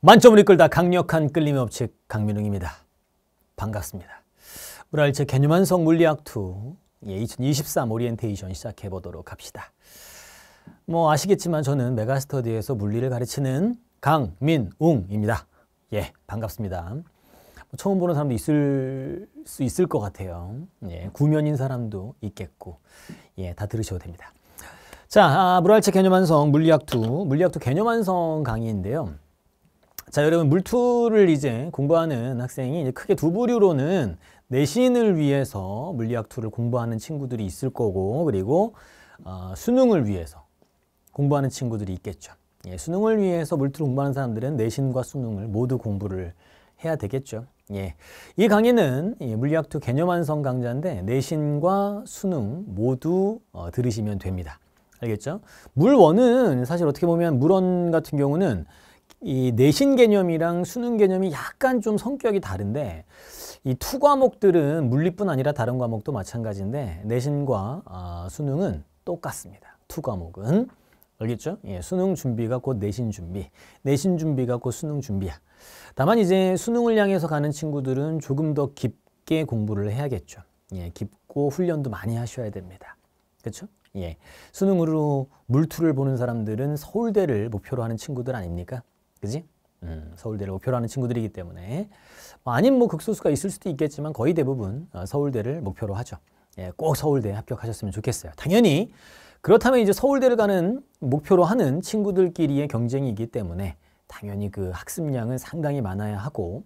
만점을 이끌다 강력한 끌림 법칙 강민웅입니다. 반갑습니다. 우리 알체 개념한성 물리학 2 예, 2023 오리엔테이션 시작해 보도록 합시다. 뭐 아시겠지만 저는 메가스터디에서 물리를 가르치는 강민웅입니다. 예, 반갑습니다. 뭐 처음 보는 사람도 있을 수 있을 것 같아요. 예, 구면인 사람도 있겠고, 예, 다 들으셔도 됩니다. 자, 아, 물알체 개념 완성 물리학 2, 물리학 2 개념 완성 강의인데요. 자 여러분 물투를 이제 공부하는 학생이 이제 크게 두 부류로는 내신을 위해서 물리학투를 공부하는 친구들이 있을 거고 그리고 어, 수능을 위해서 공부하는 친구들이 있겠죠. 예, 수능을 위해서 물투를 공부하는 사람들은 내신과 수능을 모두 공부를 해야 되겠죠. 예, 이 강의는 예, 물리학투 개념 완성 강좌인데 내신과 수능 모두 어, 들으시면 됩니다. 알겠죠? 물원은 사실 어떻게 보면 물원 같은 경우는 이 내신 개념이랑 수능 개념이 약간 좀 성격이 다른데 이투 과목들은 물리뿐 아니라 다른 과목도 마찬가지인데 내신과 아, 수능은 똑같습니다. 투 과목은 알겠죠? 예, 수능 준비가 곧 내신 준비, 내신 준비가 곧 수능 준비야. 다만 이제 수능을 향해서 가는 친구들은 조금 더 깊게 공부를 해야겠죠. 예, 깊고 훈련도 많이 하셔야 됩니다. 그렇죠? 예, 수능으로 물투를 보는 사람들은 서울대를 목표로 하는 친구들 아닙니까? 그지? 음, 서울대를 목표로 하는 친구들이기 때문에 뭐, 아닌 뭐 극소수가 있을 수도 있겠지만 거의 대부분 어, 서울대를 목표로 하죠. 예, 꼭 서울대 합격하셨으면 좋겠어요. 당연히 그렇다면 이제 서울대를 가는 목표로 하는 친구들끼리의 경쟁이기 때문에 당연히 그 학습량은 상당히 많아야 하고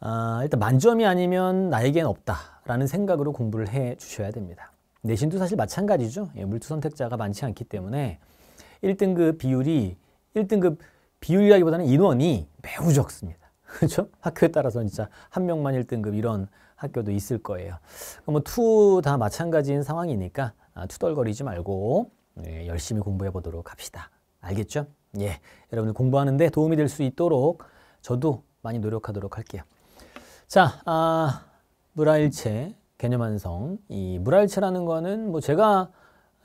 아, 일단 만점이 아니면 나에겐 없다라는 생각으로 공부를 해 주셔야 됩니다. 내신도 사실 마찬가지죠. 예, 물투 선택자가 많지 않기 때문에 1등급 비율이 1등급 비율이라기보다는 인원이 매우 적습니다. 그렇죠? 학교에 따라서 진짜 한 명만 1등급 이런 학교도 있을 거예요. 그럼 뭐투 다 마찬가지인 상황이니까 아, 투덜거리지 말고 예, 열심히 공부해 보도록 합시다. 알겠죠? 예, 여러분들 공부하는데 도움이 될 수 있도록 저도 많이 노력하도록 할게요. 자, 아, 무라일체 개념 완성. 이무라일체라는 거는 뭐 제가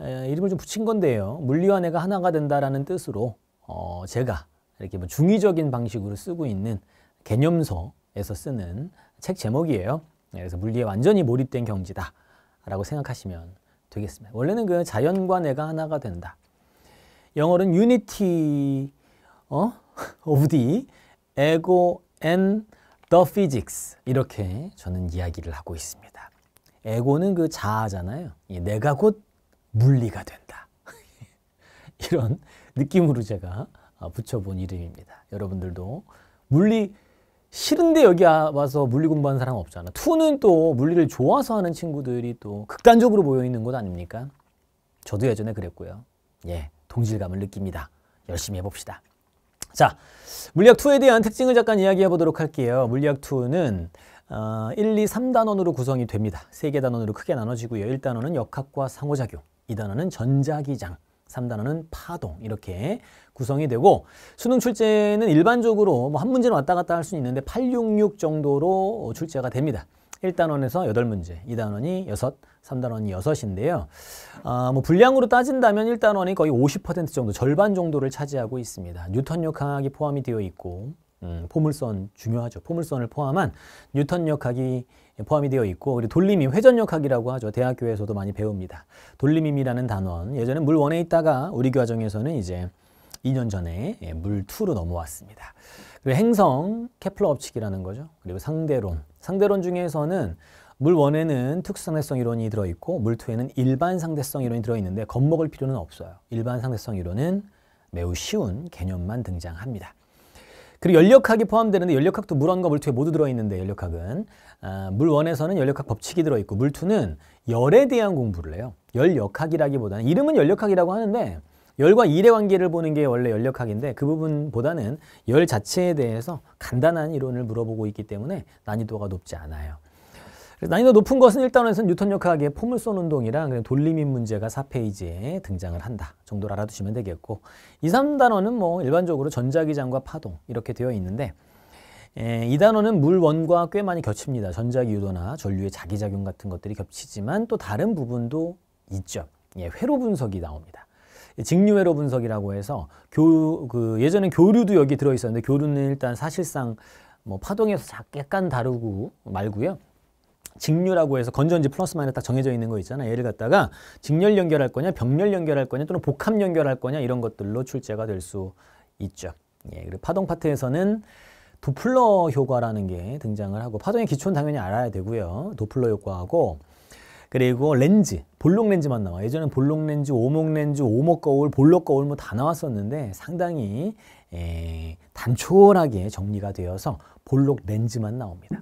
에, 이름을 좀 붙인 건데요. 물리와 내가 하나가 된다라는 뜻으로 어, 제가 이렇게 뭐 중의적인 방식으로 쓰고 있는 개념서에서 쓰는 책 제목이에요. 네, 그래서 물리에 완전히 몰입된 경지다라고 생각하시면 되겠습니다. 원래는 그 자연과 내가 하나가 된다. 영어로는 unity 어? of the ego and the physics 이렇게 저는 이야기를 하고 있습니다. 에고는 그 자아잖아요. 내가 곧 물리가 된다. 이런 느낌으로 제가 어, 붙여본 이름입니다. 여러분들도 물리 싫은데 여기 와서 물리 공부하는 사람 없잖아. 투는 또 물리를 좋아서 하는 친구들이 또 극단적으로 모여 있는 것 아닙니까? 저도 예전에 그랬고요. 예, 동질감을 느낍니다. 열심히 해봅시다. 자, 물리학 2에 대한 특징을 잠깐 이야기해 보도록 할게요. 물리학 2는 어, 1, 2, 3단원으로 구성이 됩니다. 3개 단원으로 크게 나눠지고요. 1단원은 역학과 상호작용, 2단원은 전자기장, 3단원은 파동 이렇게 구성이 되고 수능 출제는 일반적으로 뭐한 문제는 왔다 갔다 할 수 있는데 866 정도로 출제가 됩니다. 1단원에서 8문제, 2단원이 6, 3단원이 6인데요. 아, 뭐 분량으로 따진다면 1단원이 거의 50% 정도, 절반 정도를 차지하고 있습니다. 뉴턴력 학이 포함이 되어 있고 음, 포물선 중요하죠. 포물선을 포함한 뉴턴력 학이 포함이 되어 있고 그리고 돌림임 회전역학이라고 하죠. 대학교에서도 많이 배웁니다. 돌림임이라는 단원 예전에 물 원에 있다가 우리 교과정에서는 이제 2년 전에 예, 물 2로 넘어왔습니다. 그리고 행성 케플러 업칙이라는 거죠. 그리고 상대론 상대론 중에서는 물 원에는 특수상대성 이론이 들어있고 물 2에는 일반 상대성 이론이 들어있는데 겁먹을 필요는 없어요. 일반 상대성 이론은 매우 쉬운 개념만 등장합니다. 그리고 연력학이 포함되는데 연력학도 물원과 물투에 모두 들어있는데 연력학은 아, 물원에서는 연력학 법칙이 들어있고 물투는 열에 대한 공부를 해요. 열역학이라기보다는 이름은 연력학이라고 하는데 열과 일의 관계를 보는 게 원래 연력학인데 그 부분보다는 열 자체에 대해서 간단한 이론을 물어보고 있기 때문에 난이도가 높지 않아요. 난이도 높은 것은 일단원에서는 뉴턴 역학의 포물선 운동이랑 그냥 돌림인 문제가 4페이지에 등장을 한다 정도를 알아두시면 되겠고 2, 3단원은 뭐 일반적으로 전자기장과 파동 이렇게 되어 있는데 에, 예, 이 단어는 물원과 꽤 많이 겹칩니다. 전자기 유도나 전류의 자기작용 같은 것들이 겹치지만 또 다른 부분도 있죠. 예, 회로 분석이 나옵니다. 예, 직류회로 분석이라고 해서 교, 그 예전엔 교류도 여기 들어있었는데 교류는 일단 사실상 뭐 파동에서 약간 다르고 말고요. 직류라고 해서 건전지 플러스 마이너스 딱 정해져 있는 거 있잖아. 얘를 갖다가 직렬 연결할 거냐, 병렬 연결할 거냐, 또는 복합 연결할 거냐 이런 것들로 출제가 될 수 있죠. 예, 그리고 파동 파트에서는 도플러 효과라는 게 등장을 하고 파동의 기초는 당연히 알아야 되고요. 도플러 효과하고 그리고 렌즈, 볼록 렌즈만 나와. 예전에는 볼록 렌즈, 오목 렌즈, 오목 거울, 볼록 거울 뭐다 나왔었는데 상당히 에, 예, 단촐하게 정리가 되어서 볼록 렌즈만 나옵니다.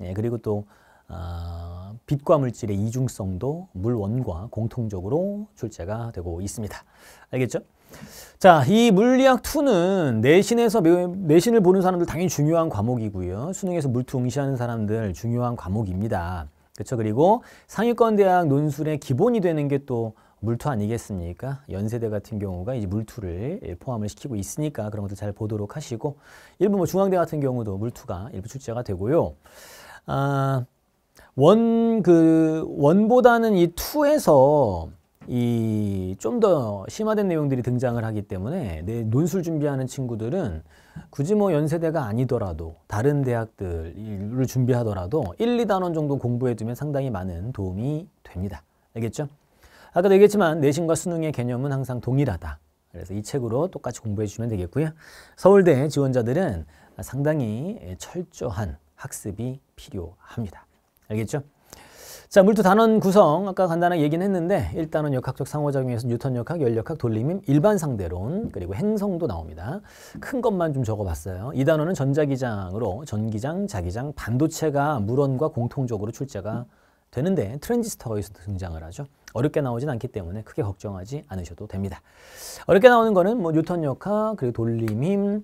예, 그리고 또 아, 빛과 물질의 이중성도 물원과 공통적으로 출제가 되고 있습니다. 알겠죠? 자, 이 물리학 2는 내신에서 내신을 보는 사람들 당연히 중요한 과목이고요. 수능에서 물투응시하는 사람들 중요한 과목입니다. 그렇죠? 그리고 상위권 대학 논술의 기본이 되는 게 또 물투 아니겠습니까? 연세대 같은 경우가 이제 물투를 포함을 시키고 있으니까 그런 것도 잘 보도록 하시고 일부 뭐 중앙대 같은 경우도 물투가 일부 출제가 되고요. 아, 원, 그, 원보다는 이 2에서 이 좀 더 심화된 내용들이 등장을 하기 때문에 내 논술 준비하는 친구들은 굳이 뭐 연세대가 아니더라도 다른 대학들을 준비하더라도 1, 2단원 정도 공부해두면 상당히 많은 도움이 됩니다. 알겠죠? 아까도 얘기했지만 내신과 수능의 개념은 항상 동일하다. 그래서 이 책으로 똑같이 공부해 주시면 되겠고요. 서울대 지원자들은 상당히 철저한 학습이 필요합니다. 알겠죠? 자, 물투 단원 구성 아까 간단하게 얘기는 했는데 일단은 역학적 상호작용에서 뉴턴 역학, 열역학, 돌림임, 일반 상대론 그리고 행성도 나옵니다. 큰 것만 좀 적어봤어요. 이단원은 전자기장으로 전기장, 자기장, 반도체가 물원과 공통적으로 출제가 되는데 트랜지스터에서 가 등장을 하죠. 어렵게 나오진 않기 때문에 크게 걱정하지 않으셔도 됩니다. 어렵게 나오는 거는 뭐 뉴턴 역학, 그리고 돌림임,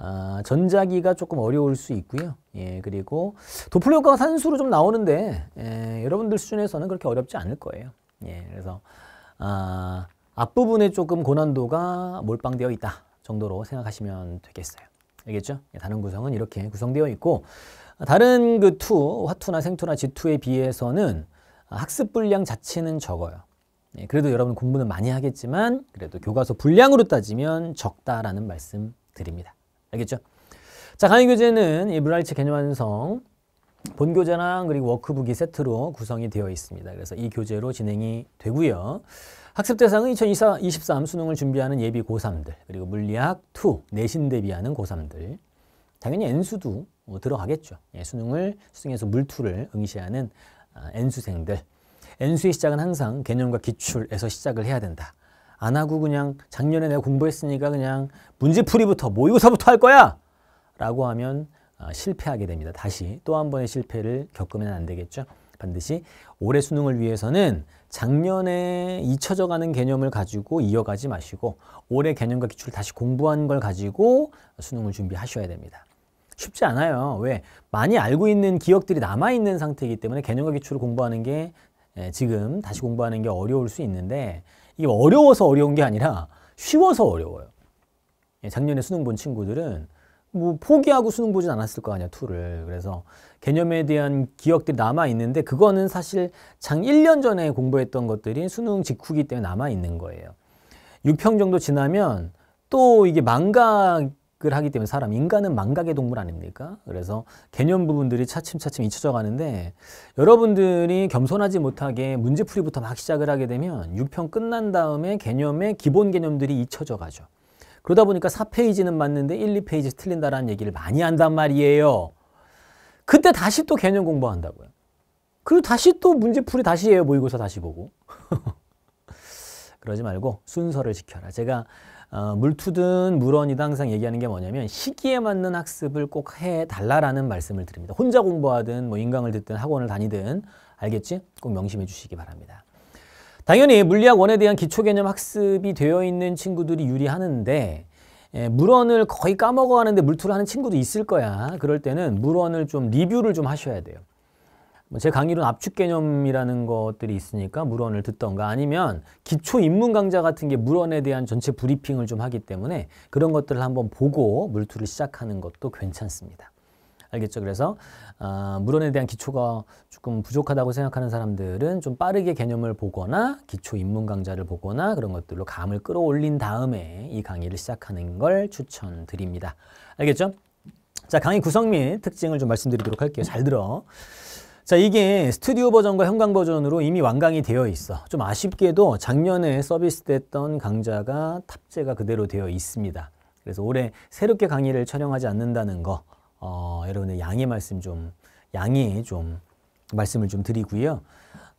아, 전자기가 조금 어려울 수 있고요. 예, 그리고 도플러 효과가 산수로 좀 나오는데 예, 여러분들 수준에서는 그렇게 어렵지 않을 거예요. 예, 그래서 아, 앞부분에 조금 고난도가 몰빵되어 있다 정도로 생각하시면 되겠어요. 알겠죠? 예, 단원 구성은 이렇게 구성되어 있고 다른 그 투, 화투나 생투나 지투에 비해서는 학습 분량 자체는 적어요. 예, 그래도 여러분 공부는 많이 하겠지만 그래도 교과서 분량으로 따지면 적다라는 말씀 드립니다. 알겠죠? 자, 강의 교재는 이브라이츠 개념 완성 본교재랑 그리고 워크북이 세트로 구성이 되어 있습니다. 그래서 이 교재로 진행이 되고요. 학습 대상은 2023 수능을 준비하는 예비 고3들, 그리고 물리학 2 내신 대비하는 고3들, 당연히 N수도 뭐 들어가겠죠. 예, 수능을 수능에서 물투를 응시하는 아, N수생들. N수의 시작은 항상 개념과 기출에서 시작을 해야 된다. 안 하고 그냥 작년에 내가 공부했으니까 그냥 문제풀이부터 모의고사부터 할 거야. 라고 하면 아, 실패하게 됩니다. 다시 또 한 번의 실패를 겪으면 안 되겠죠. 반드시 올해 수능을 위해서는 작년에 잊혀져가는 개념을 가지고 이어가지 마시고 올해 개념과 기출을 다시 공부한 걸 가지고 수능을 준비하셔야 됩니다. 쉽지 않아요. 왜? 많이 알고 있는 기억들이 남아있는 상태이기 때문에 개념과 기출을 공부하는 게 예, 지금 다시 공부하는 게 어려울 수 있는데 이게 어려워서 어려운 게 아니라 쉬워서 어려워요. 예, 작년에 수능 본 친구들은 뭐 포기하고 수능 보진 않았을 거 아니야 투를 그래서 개념에 대한 기억들이 남아 있는데 그거는 사실 장 1년 전에 공부했던 것들이 수능 직후기 때문에 남아 있는 거예요 6평 정도 지나면 또 이게 망각을 하기 때문에 사람 인간은 망각의 동물 아닙니까 그래서 개념 부분들이 차츰차츰 잊혀져 가는데 여러분들이 겸손하지 못하게 문제풀이부터 막 시작을 하게 되면 6평 끝난 다음에 개념의 기본 개념들이 잊혀져 가죠 그러다 보니까 4페이지는 맞는데 1, 2페이지 틀린다라는 얘기를 많이 한단 말이에요. 그때 다시 또 개념 공부한다고요. 그리고 다시 또 문제풀이 다시 해요. 모의고사 다시 보고. 그러지 말고 순서를 지켜라. 제가 어, 물투든 물원이든 항상 얘기하는 게 뭐냐면 시기에 맞는 학습을 꼭 해달라라는 말씀을 드립니다. 혼자 공부하든 뭐 인강을 듣든 학원을 다니든 알겠지? 꼭 명심해 주시기 바랍니다. 당연히 물리학 1에 대한 기초 개념 학습이 되어 있는 친구들이 유리하는데 예, 물원을 거의 까먹어 하는데 물투를 하는 친구도 있을 거야. 그럴 때는 물원을 좀 리뷰를 좀 하셔야 돼요. 뭐제 강의로는 압축 개념이라는 것들이 있으니까 물원을 듣던가 아니면 기초 입문 강좌 같은 게 물원에 대한 전체 브리핑을 좀 하기 때문에 그런 것들을 한번 보고 물투를 시작하는 것도 괜찮습니다. 알겠죠? 그래서 아, 물론에 대한 기초가 조금 부족하다고 생각하는 사람들은 좀 빠르게 개념을 보거나 기초 입문 강좌를 보거나 그런 것들로 감을 끌어올린 다음에 이 강의를 시작하는 걸 추천드립니다. 알겠죠? 자, 강의 구성 및 특징을 좀 말씀드리도록 할게요. 잘 들어. 자 이게 스튜디오 버전과 형광 버전으로 이미 완강이 되어 있어 좀 아쉽게도 작년에 서비스 됐던 강좌가 탑재가 그대로 되어 있습니다 그래서 올해 새롭게 강의를 촬영하지 않는다는 거 어, 여러분의 양의 말씀 좀양의좀 말씀을 좀 드리고요.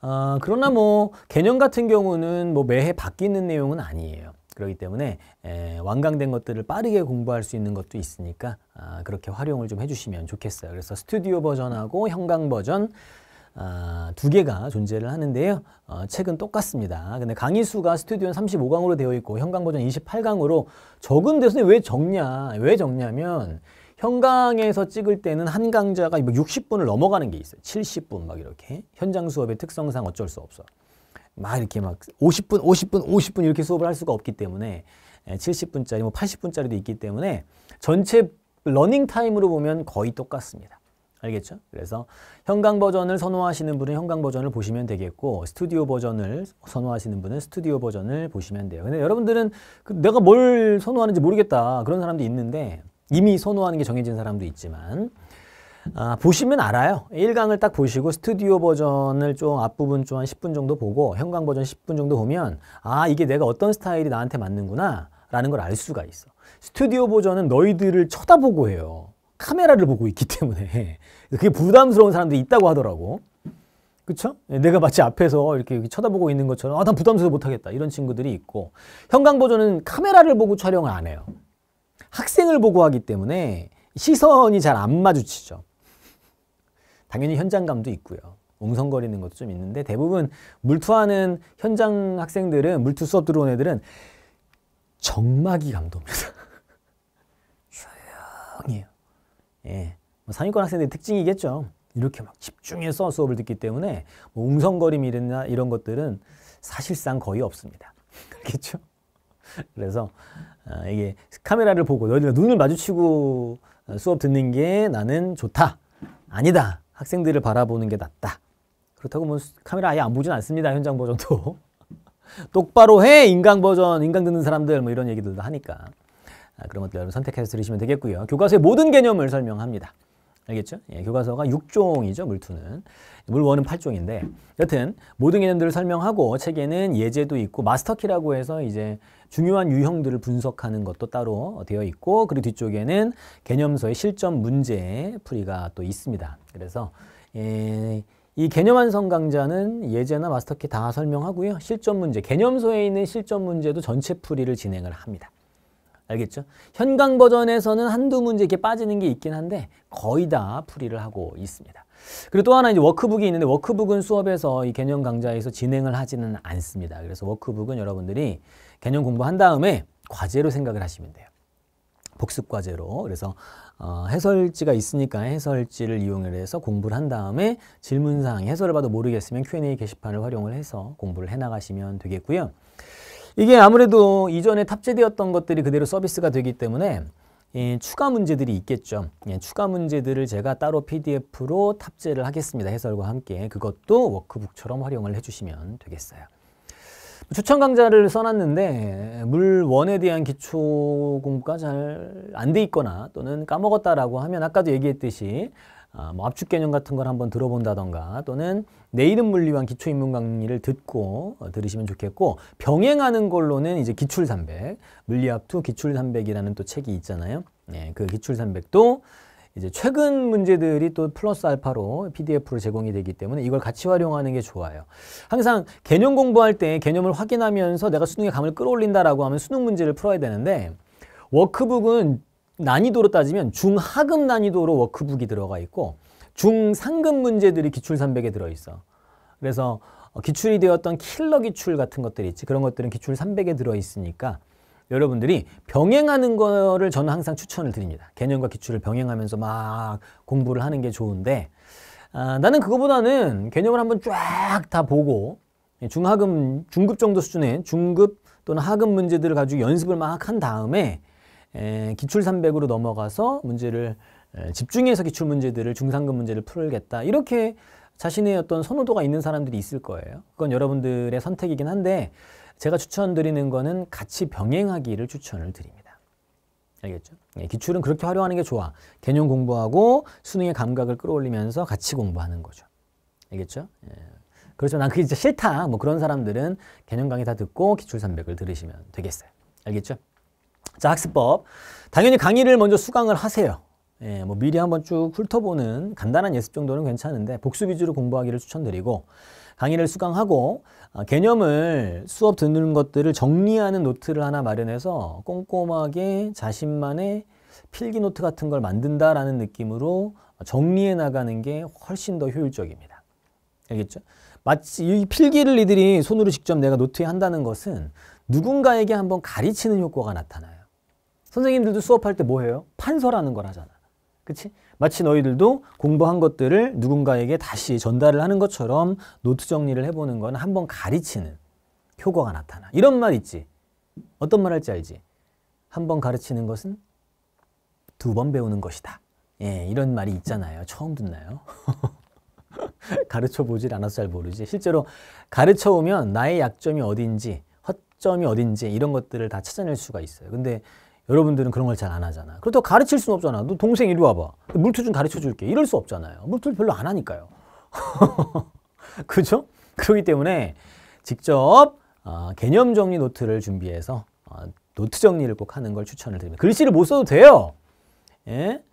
어, 그러나 뭐 개념 같은 경우는 뭐 매해 바뀌는 내용은 아니에요. 그렇기 때문에 에, 완강된 것들을 빠르게 공부할 수 있는 것도 있으니까 아, 그렇게 활용을 좀 해주시면 좋겠어요. 그래서 스튜디오 버전하고 형광 버전 아, 두 개가 존재를 하는데요. 어, 책은 똑같습니다. 근데 강의 수가 스튜디오는 35강으로 되어 있고 형광 버전 28강으로 적은 데서 왜 적냐? 왜 적냐면 현강에서 찍을 때는 한 강좌가 60분을 뭐 넘어가는 게 있어요. 70분 막 이렇게. 현장 수업의 특성상 어쩔 수 없어. 막 이렇게 막 50분, 50분, 50분 이렇게 수업을 할 수가 없기 때문에 70분짜리, 예, 뭐 80분짜리도 있기 때문에 전체 러닝 타임으로 보면 거의 똑같습니다. 알겠죠? 그래서 현강 버전을 선호하시는 분은 현강 버전을 보시면 되겠고 스튜디오 버전을 선호하시는 분은 스튜디오 버전을 보시면 돼요. 근데 여러분들은 그 내가 뭘 선호하는지 모르겠다 그런 사람도 있는데 이미 선호하는 게 정해진 사람도 있지만 아, 보시면 알아요. 1강을 딱 보시고 스튜디오 버전을 좀 앞부분 좀 한 10분 정도 보고 형광 버전 10분 정도 보면 아 이게 내가 어떤 스타일이 나한테 맞는구나 라는 걸 알 수가 있어. 스튜디오 버전은 너희들을 쳐다보고 해요. 카메라를 보고 있기 때문에 그게 부담스러운 사람도 있다고 하더라고. 그쵸? 내가 마치 앞에서 이렇게, 이렇게 쳐다보고 있는 것처럼 아, 난 부담스러워 못하겠다 이런 친구들이 있고 형광 버전은 카메라를 보고 촬영을 안 해요. 학생을 보고 하기 때문에 시선이 잘 안 마주치죠. 당연히 현장감도 있고요. 웅성거리는 것도 좀 있는데 대부분 물투하는 현장 학생들은 물투 수업 들어온 애들은 정막이 감돕니다. 조용해요. 예. 뭐 상위권 학생들의 특징이겠죠. 이렇게 막 집중해서 수업을 듣기 때문에 뭐 웅성거림이나 이런 것들은 사실상 거의 없습니다. 그렇겠죠? 그래서 어, 이게 카메라를 보고 너희들 눈을 마주치고 수업 듣는 게 나는 좋다. 아니다. 학생들을 바라보는 게 낫다. 그렇다고 뭐 카메라 아예 안 보진 않습니다. 현장 버전도. 똑바로 해! 인강 버전, 인강 듣는 사람들 뭐 이런 얘기들도 하니까. 아, 그런 것들 여러분 선택해서 들으시면 되겠고요. 교과서의 모든 개념을 설명합니다. 알겠죠? 예, 교과서가 6종이죠, 물투는. 물원은 8종인데 여튼 모든 개념들을 설명하고 책에는 예제도 있고 마스터키라고 해서 이제 중요한 유형들을 분석하는 것도 따로 되어 있고 그리고 뒤쪽에는 개념서의 실전 문제 풀이가 또 있습니다. 그래서 예, 이 개념 완성 강좌는 예제나 마스터키 다 설명하고요. 실전 문제, 개념서에 있는 실전 문제도 전체 풀이를 진행을 합니다. 알겠죠? 현강 버전에서는 한두 문제 이렇게 빠지는 게 있긴 한데 거의 다 풀이를 하고 있습니다. 그리고 또 하나 이제 워크북이 있는데 워크북은 수업에서 이 개념 강좌에서 진행을 하지는 않습니다. 그래서 워크북은 여러분들이 개념 공부한 다음에 과제로 생각을 하시면 돼요. 복습 과제로 그래서 어, 해설지가 있으니까 해설지를 이용 해서 공부를 한 다음에 질문사항 해설을 봐도 모르겠으면 Q&A 게시판을 활용을 해서 공부를 해나가시면 되겠고요. 이게 아무래도 이전에 탑재되었던 것들이 그대로 서비스가 되기 때문에 예, 추가 문제들이 있겠죠. 예, 추가 문제들을 제가 따로 PDF로 탑재를 하겠습니다. 해설과 함께 그것도 워크북처럼 활용을 해주시면 되겠어요. 추천 강좌를 써놨는데 물원에 대한 기초 공부가 잘 안 돼 있거나 또는 까먹었다라고 하면 아까도 얘기했듯이 아, 뭐 압축 개념 같은 걸 한번 들어본다던가 또는 내 이름 물리와 기초 인문 강의를 듣고 어, 들으시면 좋겠고 병행하는 걸로는 이제 기출 300 물리학 2 기출 300이라는 또 책이 있잖아요. 네, 그 기출 300도 이제 최근 문제들이 또 플러스 알파로 PDF로 제공이 되기 때문에 이걸 같이 활용하는 게 좋아요. 항상 개념 공부할 때 개념을 확인하면서 내가 수능에 감을 끌어올린다라고 하면 수능 문제를 풀어야 되는데 워크북은 난이도로 따지면 중하급 난이도로 워크북이 들어가 있고 중상급 문제들이 기출 300에 들어있어. 그래서 어, 기출이 되었던 킬러 기출 같은 것들이 있지. 그런 것들은 기출 300에 들어있으니까 여러분들이 병행하는 거를 저는 항상 추천을 드립니다. 개념과 기출을 병행하면서 막 공부를 하는 게 좋은데 아, 나는 그거보다는 개념을 한번 쫙 다 보고 중하급, 중급 정도 수준의 중급 또는 하급 문제들을 가지고 연습을 막 한 다음에 기출 300으로 넘어가서 문제를 에, 집중해서 기출 문제들을 중상급 문제를 풀겠다 이렇게 자신의 어떤 선호도가 있는 사람들이 있을 거예요. 그건 여러분들의 선택이긴 한데 제가 추천드리는 거는 같이 병행하기를 추천을 드립니다. 알겠죠? 예, 기출은 그렇게 활용하는 게 좋아. 개념 공부하고 수능의 감각을 끌어올리면서 같이 공부하는 거죠. 알겠죠? 예. 그렇죠. 난 그게 진짜 싫다. 뭐 그런 사람들은 개념 강의 다 듣고 기출 300을 들으시면 되겠어요. 알겠죠? 자, 학습법. 당연히 강의를 먼저 수강을 하세요. 예, 뭐 미리 한번 쭉 훑어보는 간단한 예습 정도는 괜찮은데 복습 위주로 공부하기를 추천드리고 강의를 수강하고 아, 개념을 수업 듣는 것들을 정리하는 노트를 하나 마련해서 꼼꼼하게 자신만의 필기 노트 같은 걸 만든다라는 느낌으로 정리해 나가는 게 훨씬 더 효율적입니다. 알겠죠? 마치 이 필기를 이들이 손으로 직접 내가 노트에 한다는 것은 누군가에게 한번 가르치는 효과가 나타나요. 선생님들도 수업할 때 뭐 해요? 판서라는 걸 하잖아. 그치? 마치 너희들도 공부한 것들을 누군가에게 다시 전달을 하는 것처럼 노트 정리를 해보는 건 한 번 가르치는 효과가 나타나. 이런 말 있지? 어떤 말 할지 알지? 한 번 가르치는 것은 두 번 배우는 것이다. 예, 이런 말이 있잖아요. 처음 듣나요? 가르쳐 보질 않아서 잘 모르지. 실제로 가르쳐 오면 나의 약점이 어딘지, 허점이 어딘지 이런 것들을 다 찾아낼 수가 있어요. 근데 여러분들은 그런 걸 잘 안 하잖아. 그렇다고 가르칠 수는 없잖아. 너 동생 이리 와봐. 물투 좀 가르쳐 줄게. 이럴 수 없잖아요. 물투 별로 안 하니까요. 그죠? 그렇기 때문에 직접 어, 개념 정리 노트를 준비해서 어, 노트 정리를 꼭 하는 걸 추천을 드립니다. 글씨를 못 써도 돼요. 예?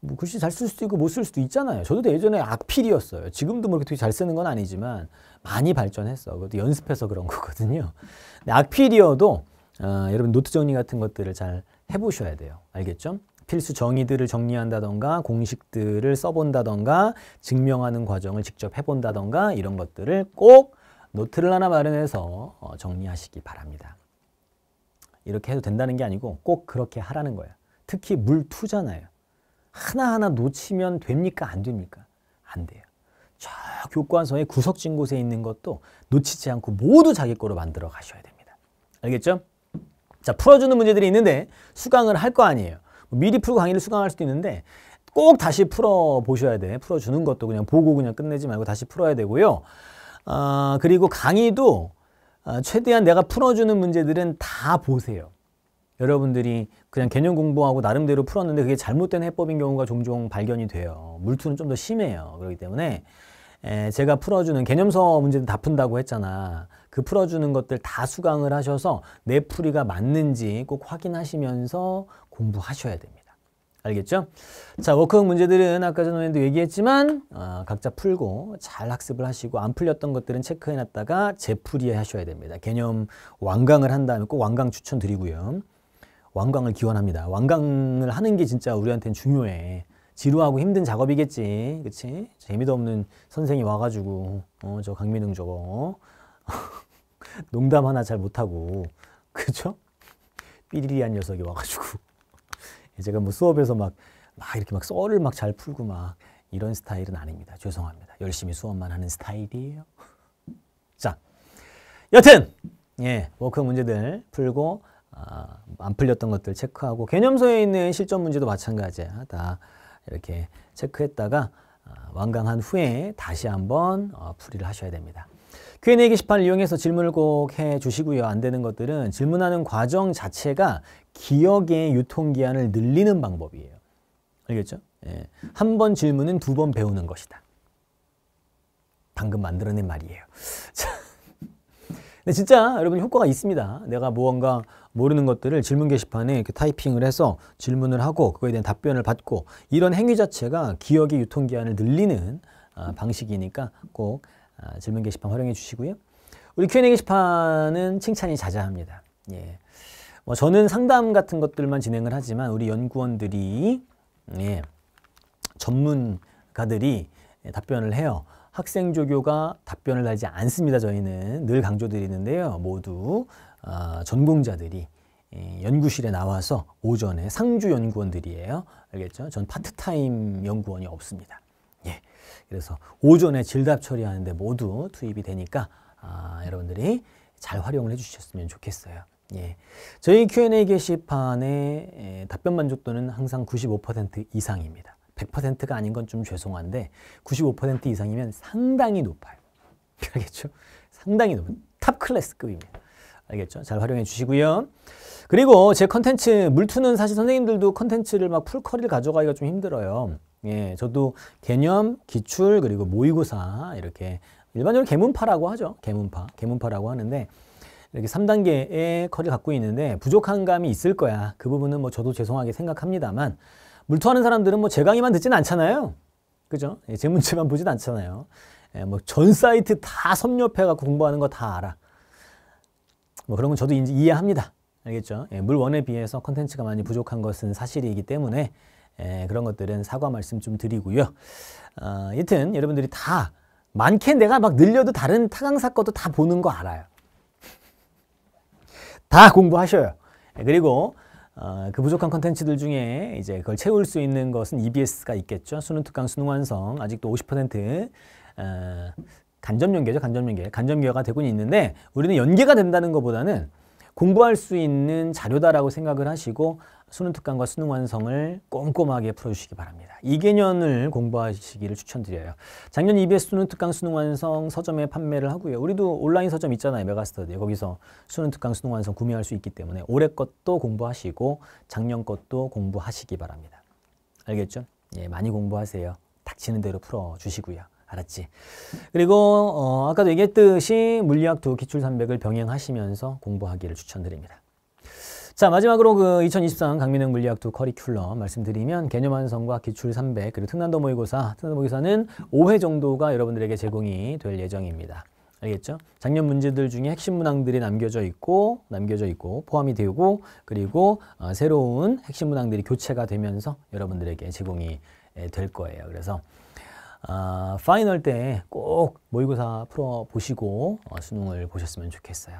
뭐 글씨 잘 쓸 수도 있고 못 쓸 수도 있잖아요. 저도 예전에 악필이었어요. 지금도 뭐 이렇게 잘 쓰는 건 아니지만 많이 발전했어. 그것도 연습해서 그런 거거든요. 근데 악필이어도 어, 여러분 노트 정리 같은 것들을 잘 해보셔야 돼요. 알겠죠? 필수 정의들을 정리한다던가 공식들을 써본다던가 증명하는 과정을 직접 해본다던가 이런 것들을 꼭 노트를 하나 마련해서 어, 정리하시기 바랍니다. 이렇게 해도 된다는 게 아니고 꼭 그렇게 하라는 거예요. 특히 물 투잖아요. 하나하나 놓치면 됩니까? 안 됩니까? 안 돼요. 저 교과서의 구석진 곳에 있는 것도 놓치지 않고 모두 자기 거로 만들어 가셔야 됩니다. 알겠죠? 자, 풀어주는 문제들이 있는데 수강을 할 거 아니에요. 뭐 미리 풀고 강의를 수강할 수도 있는데 꼭 다시 풀어보셔야 돼. 풀어주는 것도 그냥 보고 그냥 끝내지 말고 다시 풀어야 되고요. 아, 그리고 강의도 아, 최대한 내가 풀어주는 문제들은 다 보세요. 여러분들이 그냥 개념 공부하고 나름대로 풀었는데 그게 잘못된 해법인 경우가 종종 발견이 돼요. 물투는 좀 더 심해요. 그렇기 때문에 제가 풀어주는 개념서 문제는다 푼다고 했잖아. 그 풀어주는 것들 다 수강을 하셔서 내 풀이가 맞는지 꼭 확인하시면서 공부하셔야 됩니다. 알겠죠? 자, 워크북 문제들은 아까 전에도 얘기했지만 어, 각자 풀고 잘 학습을 하시고 안 풀렸던 것들은 체크해놨다가 재풀이 하셔야 됩니다. 개념 완강을 한 다음에 꼭 완강 추천드리고요. 완강을 기원합니다. 완강을 하는 게 진짜 우리한테는 중요해. 지루하고 힘든 작업이겠지. 그치? 재미도 없는 선생이 와가지고 어, 저 강민웅 저거 농담 하나 잘 못하고 그죠? 삐리리한 녀석이 와가지고 제가 뭐 수업에서 막, 막 이렇게 막 썰을 막 잘 풀고 막 이런 스타일은 아닙니다. 죄송합니다. 열심히 수업만 하는 스타일이에요. 자, 여튼 예, 워크 문제들 풀고 아, 안 풀렸던 것들 체크하고 개념서에 있는 실전 문제도 마찬가지야. 다 이렇게 체크했다가 아, 완강한 후에 다시 한번 어, 풀이를 하셔야 됩니다. Q&A 게시판을 이용해서 질문을 꼭 해주시고요. 안 되는 것들은 질문하는 과정 자체가 기억의 유통기한을 늘리는 방법이에요. 알겠죠? 예. 한번 질문은 두 번 배우는 것이다. 방금 만들어낸 말이에요. 자. 근 진짜 여러분 효과가 있습니다. 내가 무언가 모르는 것들을 질문 게시판에 이렇게 타이핑을 해서 질문을 하고 그거에 대한 답변을 받고 이런 행위 자체가 기억의 유통기한을 늘리는 아, 방식이니까 꼭 아, 질문 게시판 활용해 주시고요. 우리 Q&A 게시판은 칭찬이 자자합니다. 예. 뭐 저는 상담 같은 것들만 진행을 하지만 우리 연구원들이 예, 전문가들이 예, 답변을 해요. 학생 조교가 답변을 하지 않습니다. 저희는 늘 강조드리는데요. 모두 어, 전공자들이 예, 연구실에 나와서 오전에 상주 연구원들이에요. 알겠죠? 전 파트타임 연구원이 없습니다. 그래서 오전에 질답 처리하는데 모두 투입이 되니까 아, 여러분들이 잘 활용을 해주셨으면 좋겠어요. 예. 저희 Q&A 게시판의 에, 답변 만족도는 항상 95% 이상입니다. 100%가 아닌 건 좀 죄송한데 95% 이상이면 상당히 높아요. 알겠죠? 상당히 높은 탑 클래스급입니다. 알겠죠? 잘 활용해 주시고요. 그리고 제 컨텐츠 물투는 사실 선생님들도 컨텐츠를 막 풀커리를 가져가기가 좀 힘들어요. 예, 저도 개념, 기출, 그리고 모의고사 이렇게 일반적으로 개문파라고 하죠. 개문파, 개문파라고 하는데 이렇게 3단계의 커리을 갖고 있는데 부족한 감이 있을 거야. 그 부분은 뭐 저도 죄송하게 생각합니다만 물투하는 사람들은 뭐 제 강의만 듣진 않잖아요. 그죠? 예, 제 문제만 보진 않잖아요. 예, 뭐 전 사이트 다 섭렵해갖고 공부하는 거 다 알아. 뭐 그런 건 저도 이해합니다. 알겠죠? 예, 물원에 비해서 컨텐츠가 많이 부족한 것은 사실이기 때문에 예, 그런 것들은 사과 말씀 좀 드리고요. 어, 여튼 여러분들이 다 많게 내가 막 늘려도 다른 타강사 것도 다 보는 거 알아요. 다 공부하셔요. 예, 그리고 어, 그 부족한 컨텐츠들 중에 이제 그걸 채울 수 있는 것은 EBS가 있겠죠. 수능 특강, 수능 완성 아직도 50% 어, 간접 연계죠. 간접 연계. 간접 연계가 되고 있는데 우리는 연계가 된다는 것보다는 공부할 수 있는 자료다라고 생각을 하시고 수능 특강과 수능 완성을 꼼꼼하게 풀어주시기 바랍니다. 2개년을 공부하시기를 추천드려요. 작년 EBS 수능 특강 수능 완성 서점에 판매를 하고요. 우리도 온라인 서점 있잖아요. 메가스터디. 거기서 수능 특강 수능 완성 구매할 수 있기 때문에 올해 것도 공부하시고 작년 것도 공부하시기 바랍니다. 알겠죠? 예, 많이 공부하세요. 닥치는 대로 풀어주시고요. 알았지? 그리고 어, 아까도 얘기했듯이 물리학 두 기출 300을 병행하시면서 공부하기를 추천드립니다. 자 마지막으로 그 2023 강민영 물리학 두 커리큘럼 말씀드리면 개념 완성과 기출 300 그리고 특난도 모의고사 특난도 모의고사는 5회 정도가 여러분들에게 제공이 될 예정입니다. 알겠죠? 작년 문제들 중에 핵심 문항들이 남겨져 있고 남겨져 있고 포함이 되고 그리고 어, 새로운 핵심 문항들이 교체가 되면서 여러분들에게 제공이 될 거예요. 그래서 아, 파이널 때 꼭 모의고사 풀어 보시고 어, 수능을 보셨으면 좋겠어요.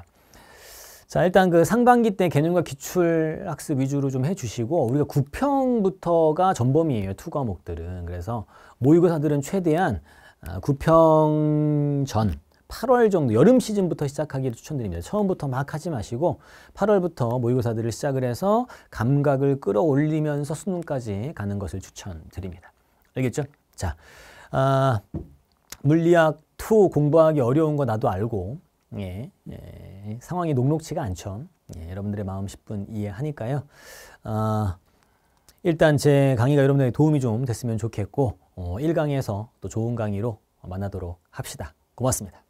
자, 일단 그 상반기 때 개념과 기출 학습 위주로 좀 해주시고, 우리가 9평부터가 전범위예요, 투 과목들은. 그래서 모의고사들은 최대한 9평 아, 전, 8월 정도 여름 시즌부터 시작하기를 추천드립니다. 처음부터 막 하지 마시고 8월부터 모의고사들을 시작을 해서 감각을 끌어올리면서 수능까지 가는 것을 추천드립니다. 알겠죠? 자, 아, 물리학 2 공부하기 어려운 거 나도 알고 예, 예, 상황이 녹록치가 않죠. 예, 여러분들의 마음 10분 이해하니까요. 아, 일단 제 강의가 여러분들에게 도움이 좀 됐으면 좋겠고 어, 1강에서 또 좋은 강의로 만나도록 합시다. 고맙습니다.